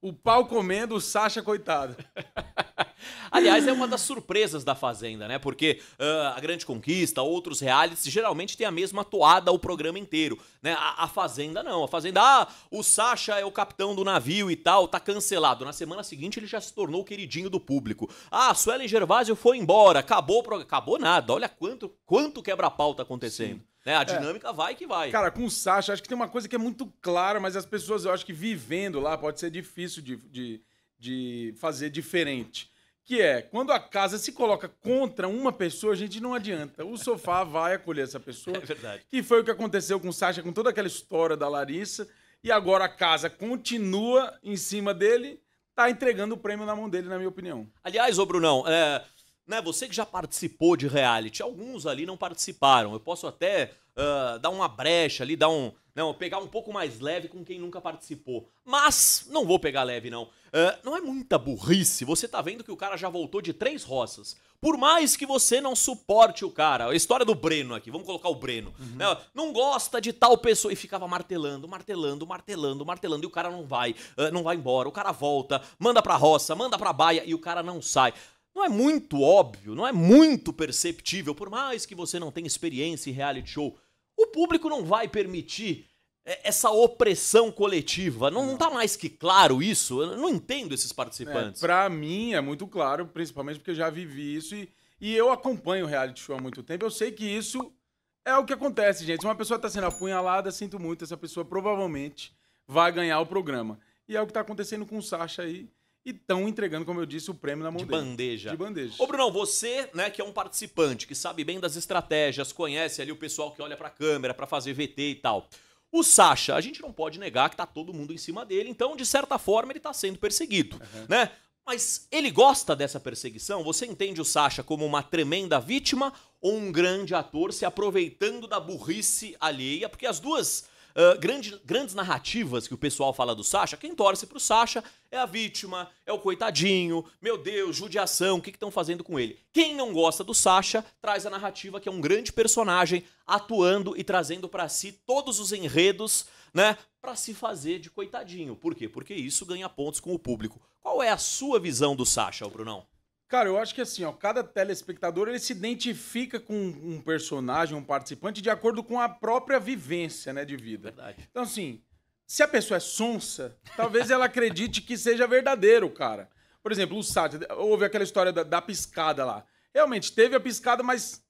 o pau comendo, o Sacha coitado. Aliás, é uma das surpresas da Fazenda, né? Porque uh, a Grande Conquista, outros realities, geralmente tem a mesma toada o programa inteiro, né? A, a, Fazenda não. A Fazenda, ah, o Sacha é o capitão do navio e tal, tá cancelado. Na semana seguinte ele já se tornou o queridinho do público. Ah, Suelen Gervásio foi embora, acabou o programa. Acabou nada, olha quanto, quanto quebra-pau tá acontecendo. Sim. Né? A é. dinâmica é. vai que vai. Cara, com o Sasha, acho que tem uma coisa que é muito clara, mas as pessoas, eu acho que vivendo lá, pode ser difícil de, de, de fazer diferente que é quando a casa se coloca contra uma pessoa, a gente não adianta. O sofá vai acolher essa pessoa. É verdade. Que foi o que aconteceu com o Sasha, com toda aquela história da Larissa. E agora a casa continua em cima dele, tá entregando o prêmio na mão dele, na minha opinião. Aliás, ô Brunão, é, né? Você que já participou de reality, alguns ali não participaram. Eu posso até uh, dar uma brecha ali, dar um. Não, né, pegar um pouco mais leve com quem nunca participou. Mas não vou pegar leve, não. Uh, não é muita burrice. Você tá vendo que o cara já voltou de três roças. Por mais que você não suporte o cara. A história do Breno aqui, vamos colocar o Breno. Uhum. Né? Não gosta de tal pessoa. E ficava martelando, martelando, martelando, martelando. E o cara não vai, uh, não vai embora. O cara volta, manda pra roça, manda pra baia e o cara não sai não é muito óbvio, não é muito perceptível, por mais que você não tenha experiência em reality show, o público não vai permitir é, essa opressão coletiva. Não, não. não tá mais que claro isso? Eu não entendo esses participantes. É, para mim é muito claro, principalmente porque eu já vivi isso e, e eu acompanho o reality show há muito tempo. Eu sei que isso é o que acontece, gente. Se uma pessoa está sendo apunhalada, sinto muito, essa pessoa provavelmente vai ganhar o programa. E é o que está acontecendo com o Sasha aí e estão entregando, como eu disse, o prêmio na mão de dele. bandeja. De bandeja. Ô, Brunão, você, né, que é um participante, que sabe bem das estratégias, conhece ali o pessoal que olha para a câmera para fazer VT e tal. O Sacha, a gente não pode negar que tá todo mundo em cima dele, então de certa forma ele tá sendo perseguido, uhum. né? Mas ele gosta dessa perseguição? Você entende o Sacha como uma tremenda vítima ou um grande ator se aproveitando da burrice alheia? Porque as duas ah, grande, grandes narrativas que o pessoal fala do Sasha, quem torce pro Sasha é a vítima, é o coitadinho, meu Deus, judiação, o que estão fazendo com ele? Quem não gosta do Sasha traz a narrativa que é um grande personagem atuando e trazendo para si todos os enredos, né, para se fazer de coitadinho. Por quê? Porque isso ganha pontos com o público. Qual é a sua visão do Sasha, Brunão? Cara, eu acho que assim, ó, cada telespectador ele se identifica com um personagem, um participante, de acordo com a própria vivência, né, de vida. Verdade. Então, assim, se a pessoa é sonsa, talvez ela acredite que seja verdadeiro, cara. Por exemplo, o Sátira, houve aquela história da, da, piscada lá. Realmente, teve a piscada, mas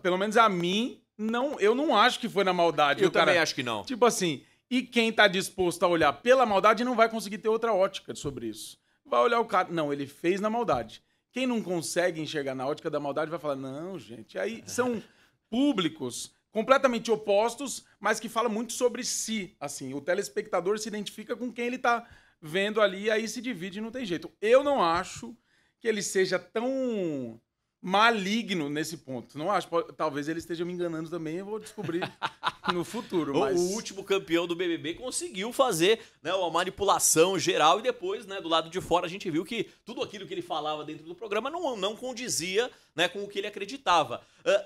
pelo menos a mim, não, eu não acho que foi na maldade. Eu também cara, acho que não. Tipo assim, e quem tá disposto a olhar pela maldade não vai conseguir ter outra ótica sobre isso. Vai olhar o cara, não, ele fez na maldade. Quem não consegue enxergar na ótica da maldade vai falar, não, gente. Aí é. são públicos completamente opostos, mas que falam muito sobre si. Assim, o telespectador se identifica com quem ele está vendo ali, aí se divide e não tem jeito. Eu não acho que ele seja tão maligno nesse ponto. Não acho. Talvez ele esteja me enganando também, eu vou descobrir no futuro. Mas... O último campeão do BBB conseguiu fazer né, uma manipulação geral e depois, né, do lado de fora, a gente viu que tudo aquilo que ele falava dentro do programa não, não condizia né, com o que ele acreditava.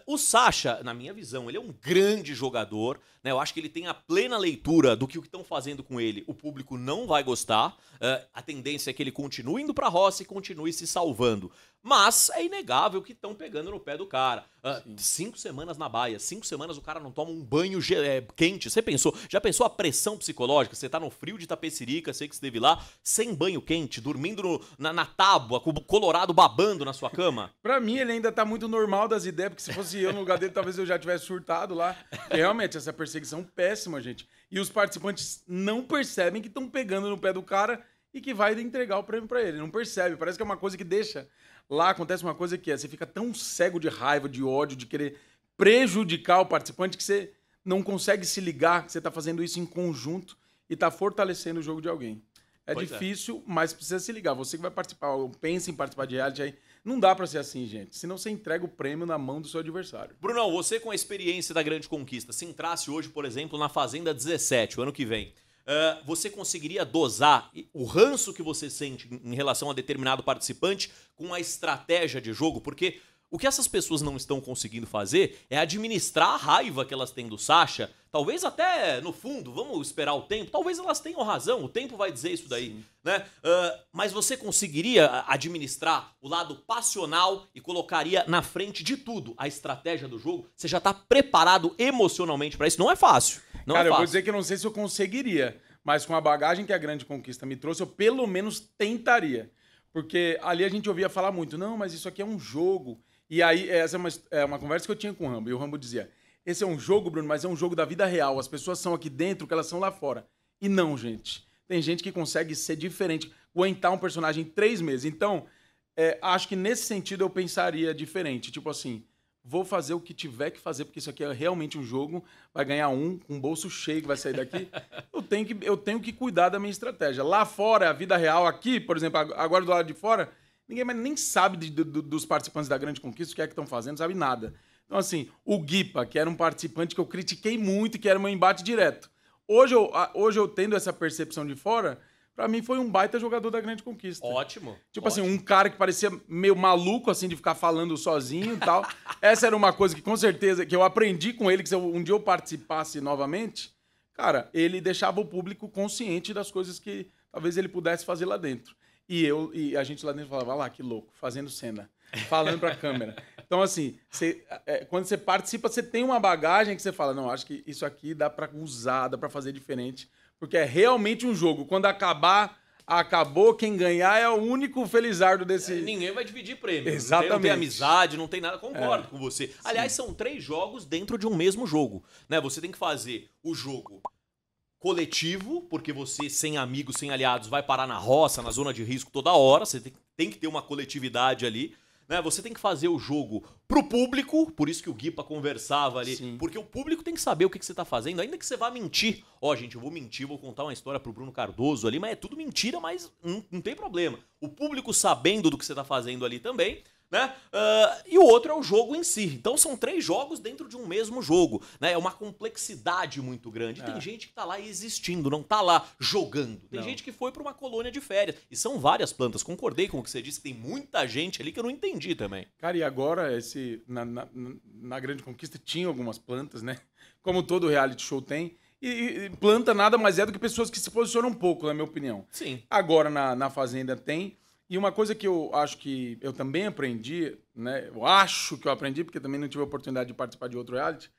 Uh, o Sacha, na minha visão, ele é um grande jogador. Né, eu acho que ele tem a plena leitura do que estão fazendo com ele. O público não vai gostar. Uh, a tendência é que ele continue indo para a roça e continue se salvando. Mas é inegável que estão pegando no pé do cara. Uh, cinco semanas na baia, cinco semanas o cara não toma um banho eh, quente. Você pensou? Já pensou a pressão psicológica? Você tá no frio de Tapecirica, sei que você esteve lá, sem banho quente, dormindo no, na, na tábua, com o colorado babando na sua cama? pra mim, ele é ainda tá muito normal das ideias, porque se fosse eu no lugar dele, talvez eu já tivesse surtado lá. realmente, essa perseguição é péssima, gente. E os participantes não percebem que estão pegando no pé do cara e que vai entregar o prêmio para ele. Não percebe. Parece que é uma coisa que deixa. Lá acontece uma coisa que é: você fica tão cego de raiva, de ódio, de querer prejudicar o participante que você não consegue se ligar que você está fazendo isso em conjunto e está fortalecendo o jogo de alguém. É pois é. difícil, é. mas precisa se ligar. Você que vai participar, ou pensa em participar de reality aí, não dá para ser assim, gente. Senão você entrega o prêmio na mão do seu adversário. Brunão, você com a experiência da grande conquista, se entrasse hoje, por exemplo, na Fazenda 17, o ano que vem, uh, você conseguiria dosar o ranço que você sente em relação a determinado participante com a estratégia de jogo? Porque o que essas pessoas não estão conseguindo fazer é administrar a raiva que elas têm do Sasha. Talvez até, no fundo, vamos esperar o tempo. Talvez elas tenham razão, o tempo vai dizer isso daí. Né? Uh, mas você conseguiria ah, administrar o lado passional e colocaria na frente de tudo a estratégia do jogo? Você já está preparado emocionalmente para isso? Não é fácil. Não é Cara, é fácil. eu vou dizer que não sei se eu conseguiria. Mas com a bagagem que a grande conquista me trouxe, eu pelo menos tentaria. Porque ali a gente ouvia falar muito, não, mas isso aqui é um jogo e aí, essa é uma, é uma conversa que eu tinha com o Rambo. E o Rambo dizia: esse é um jogo, Bruno, mas é um jogo da vida real. As pessoas são aqui dentro, que elas são lá fora. E não, gente. Tem gente que consegue ser diferente, aguentar um personagem em três meses. Então, é, acho que nesse sentido eu pensaria diferente. Tipo assim, vou fazer o que tiver que fazer, porque isso aqui é realmente um jogo. Vai ganhar um, um bolso cheio que vai sair daqui. eu, tenho que, eu tenho que cuidar da minha estratégia. Lá fora, a vida real, aqui, por exemplo, agora do lado de fora, Ninguém mais nem sabe de, de, dos participantes da Grande Conquista o que é que estão fazendo, sabe nada. Então, assim, o Guipa, que era um participante que eu critiquei muito, que era meu embate direto. Hoje eu, hoje eu tendo essa percepção de fora, para mim foi um baita jogador da Grande Conquista. Ótimo. Tipo assim, ótimo. assim, um cara que parecia meio maluco, assim, de ficar falando sozinho e tal. essa era uma coisa que, com certeza, que eu aprendi com ele, que se eu, um dia eu participasse novamente, cara, ele deixava o público consciente das coisas que talvez ele pudesse fazer lá dentro. E eu e a gente lá dentro falava, lá, que louco, fazendo cena, falando para a câmera. Então, assim, você, é, quando você participa, você tem uma bagagem que você fala, não, acho que isso aqui dá para usar, dá para fazer diferente, porque é realmente um jogo. Quando acabar, acabou, quem ganhar é o único felizardo desse. É, ninguém vai dividir prêmio. Exatamente. Não tem, não tem amizade, não tem nada. Concordo é, com você. Aliás, sim. são três jogos dentro de um mesmo jogo. Né? Você tem que fazer o jogo coletivo, porque você, sem amigos, sem aliados, vai parar na roça, na zona de risco toda hora, você tem que ter uma coletividade ali. Né? Você tem que fazer o jogo pro público, por isso que o Guipa conversava ali, Sim. porque o público tem que saber o que, que você tá fazendo, ainda que você vá mentir. Ó, oh, gente, eu vou mentir, vou contar uma história pro Bruno Cardoso ali, mas é tudo mentira, mas não, não tem problema. O público sabendo do que você tá fazendo ali também, né? Uh, e o outro é o jogo em si. Então são três jogos dentro de um mesmo jogo, né? É uma complexidade muito grande. É. Tem gente que tá lá existindo, não tá lá jogando. Tem não. gente que foi para uma colônia de férias. E são várias plantas. Concordei com o que você disse, que tem muita gente ali que eu não entendi também. Cara, e agora, esse na, na, na Grande Conquista tinha algumas plantas, né? Como todo reality show tem. E, e, planta nada mais é do que pessoas que se posicionam um pouco, na minha opinião. Sim. Agora na, na Fazenda tem. E uma coisa que eu acho que eu também aprendi, né? Eu acho que eu aprendi, porque também não tive a oportunidade de participar de outro reality,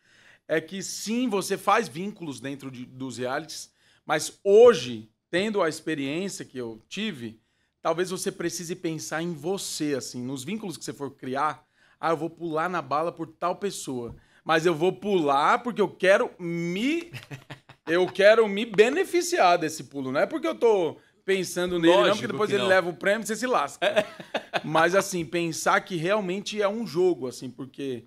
é que sim, você faz vínculos dentro de, dos realities, mas hoje, tendo a experiência que eu tive, talvez você precise pensar em você, assim, nos vínculos que você for criar. Ah, eu vou pular na bala por tal pessoa. Mas eu vou pular porque eu quero me. eu quero me beneficiar desse pulo. Não é porque eu tô pensando nele, Lógico não, porque depois ele não. leva o prêmio e você se lasca. É. Mas, assim, pensar que realmente é um jogo, assim, porque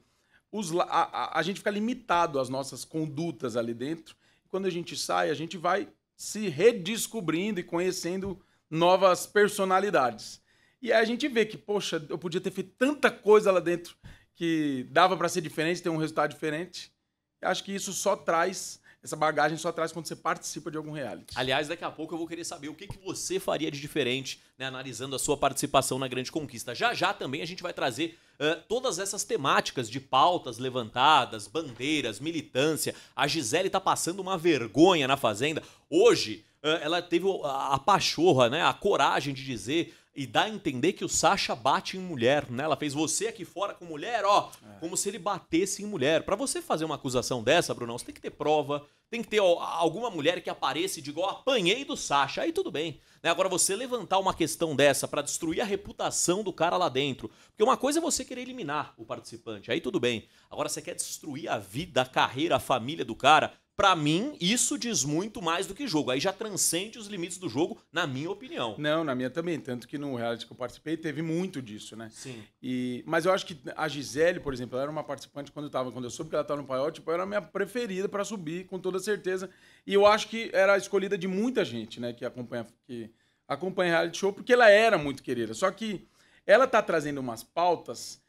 os, a, a, a, gente fica limitado às nossas condutas ali dentro. Quando a gente sai, a gente vai se redescobrindo e conhecendo novas personalidades. E aí a gente vê que, poxa, eu podia ter feito tanta coisa lá dentro que dava para ser diferente, ter um resultado diferente. Acho que isso só traz essa bagagem só traz quando você participa de algum reality. Aliás, daqui a pouco eu vou querer saber o que, que você faria de diferente, né, analisando a sua participação na Grande Conquista. Já já também a gente vai trazer uh, todas essas temáticas de pautas levantadas, bandeiras, militância. A Gisele tá passando uma vergonha na Fazenda. Hoje, ela teve a, pachorra, né? A coragem de dizer e dá a entender que o Sasha bate em mulher, né? Ela fez você aqui fora com mulher, ó, é. como se ele batesse em mulher. Para você fazer uma acusação dessa, Brunão, você tem que ter prova, tem que ter ó, alguma mulher que apareça e diga, ó, apanhei do Sasha, aí tudo bem. Né? Agora, você levantar uma questão dessa para destruir a reputação do cara lá dentro, porque uma coisa é você querer eliminar o participante, aí tudo bem. Agora, você quer destruir a vida, a carreira, a família do cara, para mim, isso diz muito mais do que jogo. Aí já transcende os limites do jogo, na minha opinião. Não, na minha também. Tanto que no reality que eu participei, teve muito disso, né? Sim. E, mas eu acho que a Gisele, por exemplo, ela era uma participante quando eu tava, quando eu soube que ela estava no paiol, tipo, era a minha preferida para subir, com toda certeza. E eu acho que era a escolhida de muita gente, né, que acompanha, que acompanha reality show, porque ela era muito querida. Só que ela tá trazendo umas pautas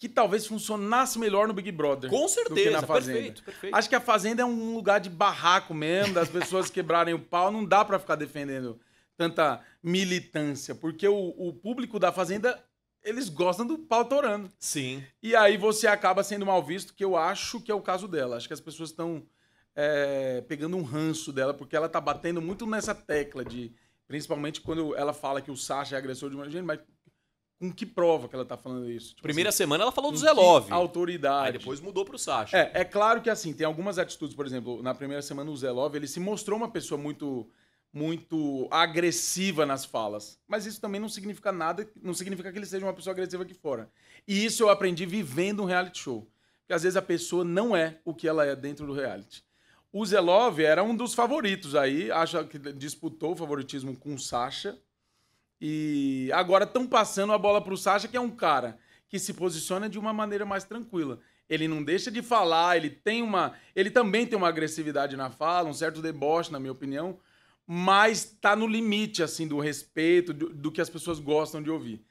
que talvez funcionasse melhor no Big Brother. Com certeza, perfeito, perfeito. Acho que a Fazenda é um lugar de barraco mesmo, das pessoas quebrarem o pau, não dá para ficar defendendo tanta militância, porque o, o, público da Fazenda, eles gostam do pau torando. Sim. E aí você acaba sendo mal visto, que eu acho que é o caso dela. Acho que as pessoas estão é, pegando um ranço dela, porque ela tá batendo muito nessa tecla de... Principalmente quando ela fala que o Sasha é agressor de uma... Gente, mas com que prova que ela tá falando isso? Tipo, Primeira assim, semana ela falou do Zé Love. Autoridade. Aí depois mudou pro Sacha. É, é claro que assim, tem algumas atitudes, por exemplo, na primeira semana o Zé Love, ele se mostrou uma pessoa muito muito agressiva nas falas. Mas isso também não significa nada, não significa que ele seja uma pessoa agressiva aqui fora. E isso eu aprendi vivendo um reality show. Porque às vezes a pessoa não é o que ela é dentro do reality. O Zelov era um dos favoritos aí, acho que disputou o favoritismo com o Sacha. E agora estão passando a bola para o Sacha, que é um cara que se posiciona de uma maneira mais tranquila. Ele não deixa de falar, ele tem uma. Ele também tem uma agressividade na fala, um certo deboche, na minha opinião, mas está no limite assim do respeito, do, do que as pessoas gostam de ouvir.